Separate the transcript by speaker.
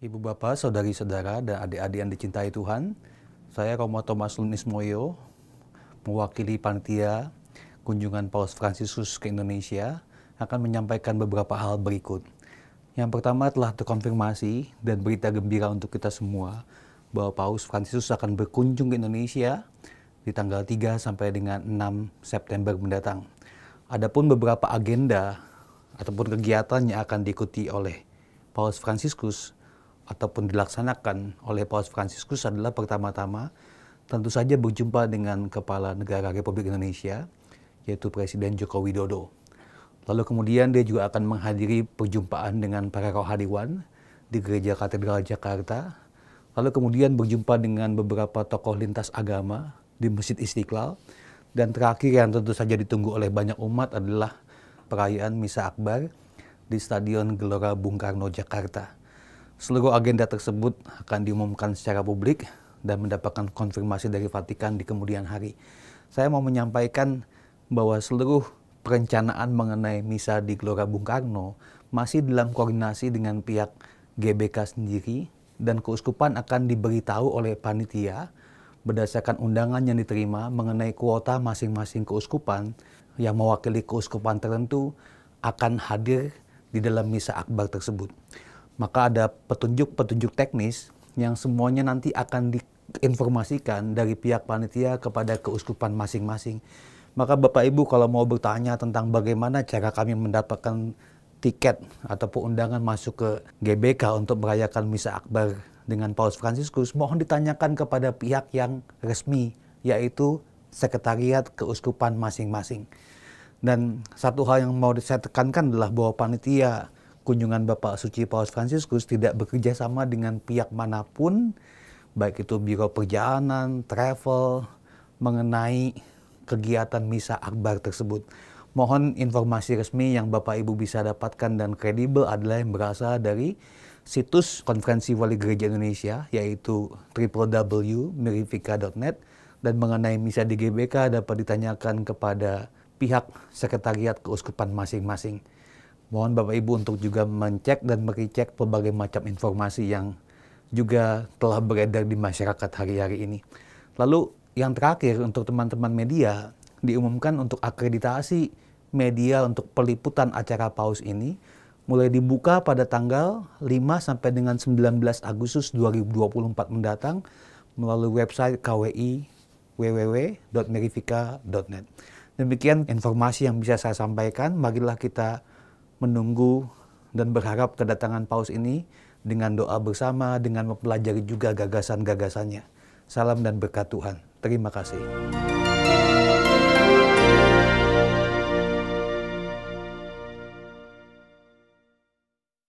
Speaker 1: Ibu Bapak, Saudari-saudara, dan adik-adik yang dicintai Tuhan, saya Romo Thomas Lunis Moyo, mewakili panitia kunjungan Paus Fransiskus ke Indonesia, akan menyampaikan beberapa hal berikut. Yang pertama telah terkonfirmasi dan berita gembira untuk kita semua bahwa Paus Fransiskus akan berkunjung ke Indonesia di tanggal 3 sampai dengan 6 September mendatang. Adapun beberapa agenda ataupun kegiatan yang akan diikuti oleh Paus Fransiskus ataupun dilaksanakan oleh Paus Fransiskus adalah pertama-tama tentu saja berjumpa dengan Kepala Negara Republik Indonesia, yaitu Presiden Joko Widodo. Lalu kemudian dia juga akan menghadiri perjumpaan dengan para rohaniwan di Gereja Katedral Jakarta. Lalu kemudian berjumpa dengan beberapa tokoh lintas agama di Masjid Istiqlal. Dan terakhir yang tentu saja ditunggu oleh banyak umat adalah perayaan Misa Akbar di Stadion Gelora Bung Karno, Jakarta. Seluruh agenda tersebut akan diumumkan secara publik dan mendapatkan konfirmasi dari Vatikan di kemudian hari. Saya mau menyampaikan bahwa seluruh perencanaan mengenai misa di Gelora Bung Karno masih dalam koordinasi dengan pihak GBK sendiri dan keuskupan akan diberitahu oleh panitia berdasarkan undangan yang diterima mengenai kuota masing-masing keuskupan yang mewakili keuskupan tertentu akan hadir di dalam misa akbar tersebut maka ada petunjuk-petunjuk teknis yang semuanya nanti akan diinformasikan dari pihak panitia kepada keuskupan masing-masing. Maka Bapak Ibu kalau mau bertanya tentang bagaimana cara kami mendapatkan tiket ataupun undangan masuk ke GBK untuk merayakan Misa Akbar dengan Paus Fransiskus, mohon ditanyakan kepada pihak yang resmi, yaitu sekretariat keuskupan masing-masing. Dan satu hal yang mau saya tekankan adalah bahwa panitia kunjungan Bapak Suci Paus Fransiskus tidak bekerja sama dengan pihak manapun, baik itu Biro Perjalanan, Travel, mengenai kegiatan Misa Akbar tersebut. Mohon informasi resmi yang Bapak Ibu bisa dapatkan dan kredibel adalah yang berasal dari situs konferensi wali gereja Indonesia yaitu www.mirifika.net dan mengenai misa di GBK dapat ditanyakan kepada pihak sekretariat keuskupan masing-masing. Mohon Bapak Ibu untuk juga mencek dan mericek berbagai macam informasi yang juga telah beredar di masyarakat hari-hari ini. Lalu yang terakhir untuk teman-teman media diumumkan untuk akreditasi media untuk peliputan acara PAUS ini mulai dibuka pada tanggal 5 sampai dengan 19 Agustus 2024 mendatang melalui website KWI www.merifika.net Demikian informasi yang bisa saya sampaikan. Marilah kita menunggu dan berharap kedatangan paus ini dengan doa bersama, dengan mempelajari juga gagasan-gagasannya. Salam dan berkat Tuhan. Terima kasih.